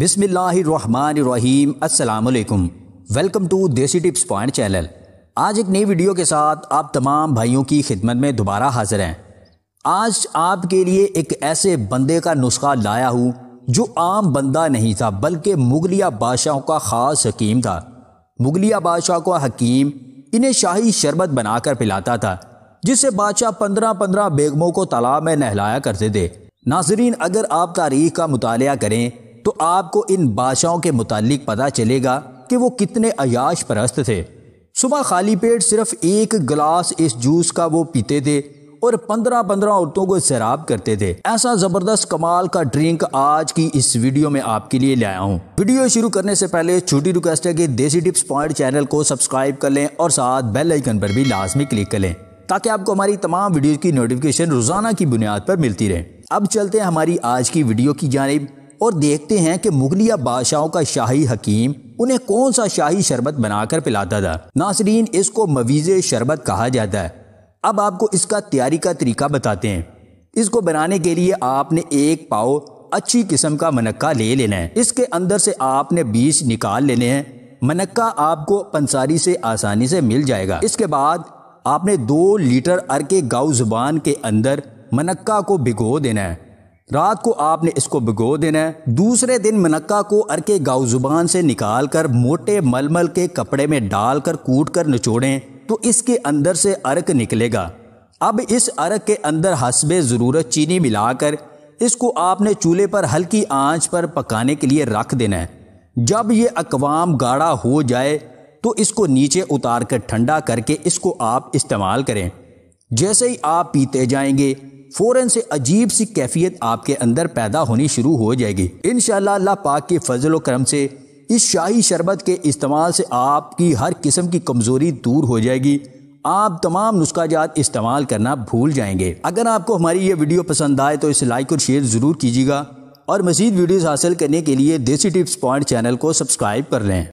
बिसमीम अल्लाम welcome to Desi Tips Point channel आज एक नई वीडियो के साथ आप तमाम भाइयों की खिदमत में दोबारा हाजिर हैं आज आपके लिए एक ऐसे बंदे का नुस्खा लाया हूँ जो आम बंदा नहीं था बल्कि मुगलिया बादशाहों का ख़ास हकीम था मुगलिया बादशाह का हकीम इन्हें शाही शरबत बनाकर पिलाता था जिससे बादशाह पंद्रह पंद्रह बेगमों को तालाब में नहलाया करते थे नाजरीन अगर आप तारीख का मुताल करें तो आपको इन बादशाहों के मुतालिक पता चलेगा कि वो कितने अयाश परस्त थे सुबह खाली पेट सिर्फ एक गिलास इस जूस का वो पीते थे और पंद्रह पंद्रह औरतों को शराब करते थे ऐसा जबरदस्त कमाल का ड्रिंक आज की इस वीडियो में आपके लिए ले आया हूँ वीडियो शुरू करने से पहले छोटी रिक्वेस्ट है कि देसी टिप्स पॉइंट चैनल को सब्सक्राइब कर लें और साथ बेल आइकन पर भी लाजमी क्लिक कर लें ताकि आपको हमारी तमाम वीडियो की नोटिफिकेशन रोजाना की बुनियाद पर मिलती रहे अब चलते हैं हमारी आज की वीडियो की जानब और देखते हैं कि मुगलिया बादशाहों का शाही हकीम उन्हें कौन सा शाही शरबत बनाकर पिलाता था नासरीन इसको मवीज़ शरबत कहा जाता है अब आपको इसका तैयारी का तरीका बताते हैं इसको बनाने के लिए आपने एक पाव अच्छी किस्म का मनक्का ले लेना है इसके अंदर से आपने बीज निकाल लेने हैं मनक्का आपको पंसारी से आसानी से मिल जाएगा इसके बाद आपने दो लीटर अर के गाऊ जुबान के अंदर मनक्का को भिगो देना है रात को आपने इसको भिगो देना है दूसरे दिन मनक्का को अरके गाऊ जुबान से निकाल कर मोटे मलमल के कपड़े में डाल कर कूट कर निचोड़ें तो इसके अंदर से अर्क निकलेगा अब इस अर्क के अंदर हसब ज़रूरत चीनी मिलाकर इसको आपने चूल्हे पर हल्की आंच पर पकाने के लिए रख देना है जब ये अकवाम गाढ़ा हो जाए तो इसको नीचे उतार कर ठंडा करके इसको आप इस्तेमाल करें जैसे ही आप पीते जाएंगे फ़ौरन से अजीब सी कैफियत आपके अंदर पैदा होनी शुरू हो जाएगी इन अल्लाह पाक के फजल करम से इस शाही शरबत के इस्तेमाल से आपकी हर किस्म की कमज़ोरी दूर हो जाएगी आप तमाम नुस्खाजात इस्तेमाल करना भूल जाएंगे अगर आपको हमारी ये वीडियो पसंद आए तो इसे लाइक और शेयर ज़रूर कीजिएगा और मज़ीद वीडियोस हासिल करने के लिए देसी टिप्स पॉइंट चैनल को सब्सक्राइब कर लें